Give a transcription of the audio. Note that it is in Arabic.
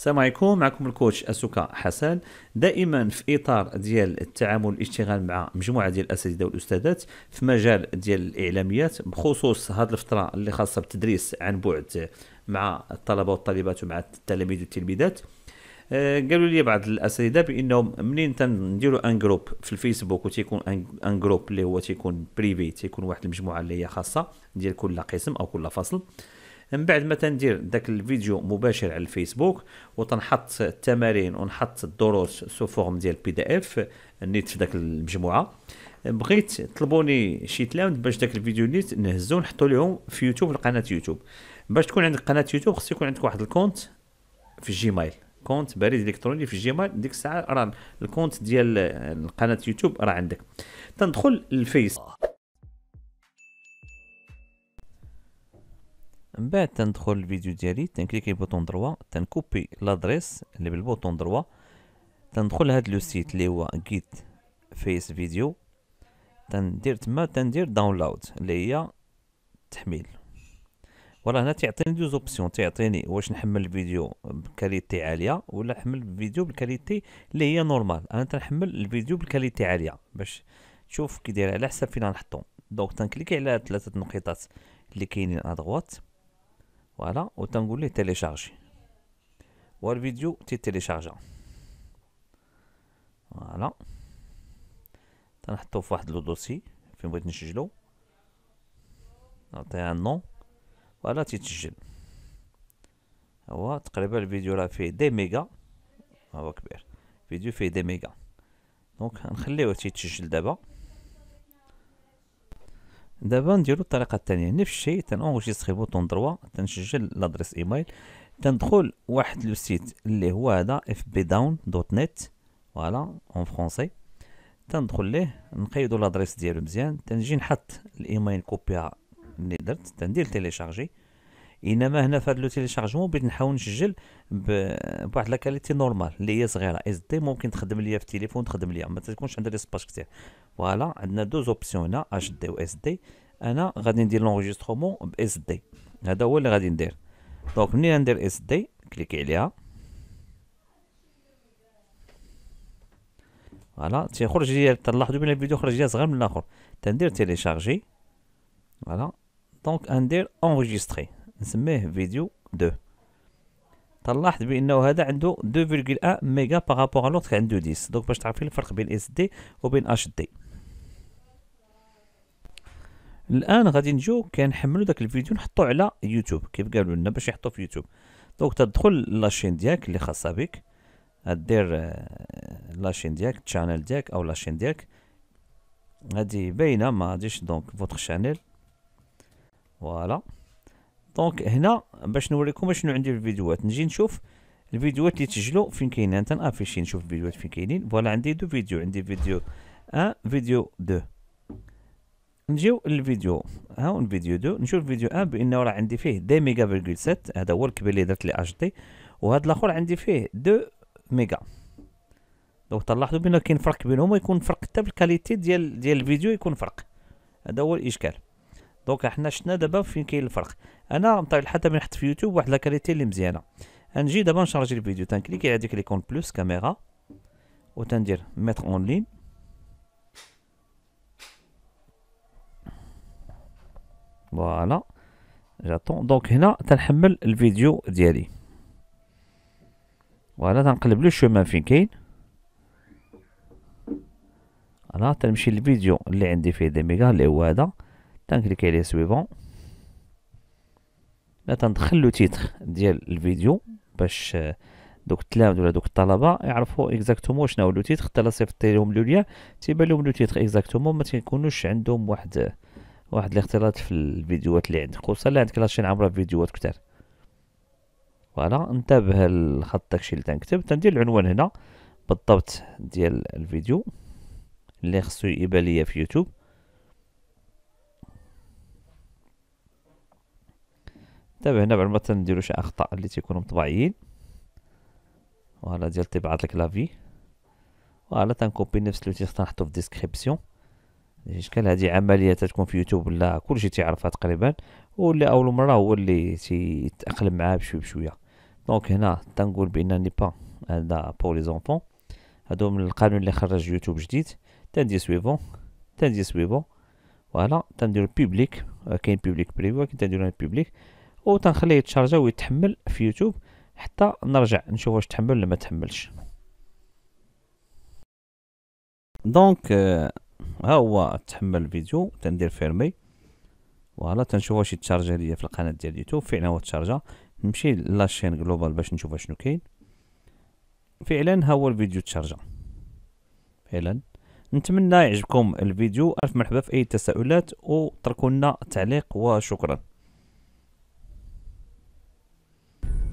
السلام عليكم معكم الكوتش اسوكا حسن دائما في اطار ديال التعامل الاشتغال مع مجموعه ديال الاساتذه والاستاذات في مجال ديال الاعلاميات بخصوص هذه الفتره اللي خاصه بالتدريس عن بعد مع الطلبه والطالبات ومع التلاميذ والتلميذات آه، قالوا لي بعض الاساتذه بانهم منين تنديروا ان جروب في الفيسبوك وتيكون ان جروب اللي هو تيكون بريفي تيكون واحد المجموعه اللي هي خاصه ديال كل قسم او كل فصل من بعد ما تندير داك الفيديو مباشر على الفيسبوك وتنحط التمارين ونحط الدروس سو فورم ديال بي دي اف نيت في داك المجموعه بغيت طلبوني شي تلاوند باش داك الفيديو نيت نهزو نحطو لهم في يوتيوب القناه يوتيوب باش تكون عندك قناه يوتيوب خص يكون عندك واحد الكونت في الجيميل كونت بريد الكتروني في الجيميل ديك الساعه راه الكونت ديال قناه يوتيوب راه عندك تندخل الفيس من بعد تندخل الفيديو ديالي تنكليكي بوطون دروا تنكوبي لادريس اللي بالبوطون دروا تندخل لهاد لو سيت اللي هو جيت فيس فيديو تندير تما تندير داونلود اللي هي تحميل فوالا هنا تيعطيني دو زوبسيون تيعطيني واش نحمل الفيديو بكاليتي عاليه ولا نحمل الفيديو بكاليتي اللي هي نورمال انا تنحمل الفيديو بكاليتي عاليه باش تشوف كي داير على حساب فين غنحطو دونك تنكليكي على ثلاثه نقيطات اللي كاينين ادغوات Voilà, autant vous télécharger. Ou la vidéo, qui téléchargeant. Voilà. un le un nom. Voilà, tu te Voilà, ah la vidéo, elle fait des mégas. Ah vidéo fait des mégas. Donc, on faire d'abord. دابا نديرو الطريقه الثانيه نفس الشيء تنونجيستري بوطون دروا تنسجل لادريس ايميل تندخل واحد لو سيت اللي هو هذا اف بي داون دوت نت فوالا اون فرونسي تندخل ليه نقيدو لادريس ديالو مزيان تنجي نحط الايميل كوبيا اللي درت تندير تيليشارجي انما هنا في هذا لو تيليشارجمون بغيت نحاول نسجل بواحد لا كاليتي نورمال اللي هي صغيره اس دي ممكن تخدم ليا في التليفون تخدم ليا ما تكونش عندها ليسباس كثير فوالا عندنا دوز اوبسيون هنا اش دي و اس دي انا غادي ندير لونجسترومون باس دي هذا هو اللي غادي ندير دونك ملي ندير اس دي كليكي عليها فوالا تيخرج ليا تلاحظوا بان الفيديو خرج ليا صغير من الاخر تندير تيليشارجي فوالا دونك ندير انريجستري نسميه فيديو دو طلعت بانه هذا عنده 2.1 ميجا باغابوغ ا لوطخ عنده 10 دونك باش تعرفي الفرق بين اس دي وبين اش دي الان غادي نجيو كنحملوا داك الفيديو نحطو على يوتيوب كيف قالوا لنا باش يحطو في يوتيوب دونك تدخل لاشين ديالك اللي خاصه بك دير آه، لاشين ديالك تشانل ديالك او لاشين ديالك هادي باينه ما غاديش دونك فوتر شانيل فوالا دونك هنا باش نوريكم شنو عندي في الفيديوهات نجي نشوف الفيديوهات اللي تسجلوا فين كاينين انا تنافيشي نشوف الفيديوهات فين كاينين فوالا عندي دو فيديو عندي فيديو ان فيديو دو نجيو للفيديو ها هو الفيديو دو نشوف فيديو ان بانه راه عندي فيه دي ميغا فيرجول سات هذا هو الكبير اللي درت لي اش دي وهذا الاخر عندي فيه دو ميغا دونك تلاحظوا بان كاين فرق بينهم ويكون فرق حتى في الكاليتي ديال ديال الفيديو يكون فرق هذا هو الاشكال دونك حنا شفنا دابا فين كاين الفرق انا نطير حتى من حط في يوتيوب واحد لاكاليتي اللي مزيانه نجي دابا نشارجي الفيديو تنكليكي على ديك ليكون بلوس كاميرا و تندير ميتر اون لين فوالا جاتون دونك هنا تنحمل الفيديو ديالي فوالا تنقلب لو شومان فين كاين انا تنمشي للفيديو اللي عندي فيه دي ميغا اللي هو هذا تنكليكي عليه سويفون لا تندخل لو تيتر ديال الفيديو باش دوك التلامذ ولا دوك الطلبه يعرفوا اكزاكتومون شنو هو لو تيتر حتى لا صيفطتي لهم لو ليا تيبان لهم لو تيتر اكزاكتومون ما تيكونوش عندهم واحد واحد الاختلاط في الفيديوهات اللي عندك خصوصا اللي عندك لاشين عامره فيديوهات كتار فوالا نتابه الخط داكشي اللي تنكتب تندير العنوان هنا بالضبط ديال الفيديو اللي خصو يبان ليا في يوتيوب دابا هنا بعد ما تنديرو شي اخطاء اللي تيكونوا مطبعيين فوالا ديال طباعة لافي فوالا تنكوبي نفس اللي تنحطو في ديسكريبسيون ماشي شكل هذه عمليه تتكون في يوتيوب ولا كلشي تيعرفها تقريبا واللي اول مره هو اللي تيتاقلم معاه بشوي بشويه دونك هنا تنقول ني با هذا بور لي زونفون هادو من القانون اللي خرج يوتيوب جديد تندي سويفون تندي سويفون فوالا تندير بيبليك آه، كاين بيبليك بريفي ولكن تنديرو بيبليك تنخليه يتشارجا ويتحمل في يوتيوب حتى نرجع نشوف واش تحمل ولا ما تحملش دونك آه، ها هو تحمل الفيديو تندير فيرمي فوالا تنشوف واش يتشارجا ليا في القناه ديال يوتيوب فعلا هو تشارجا نمشي لاشين جلوبال باش نشوف شنو كاين فعلا ها هو الفيديو تشارجا فعلا نتمنى يعجبكم الفيديو الف مرحبا في اي تساؤلات وتركوا لنا تعليق وشكرا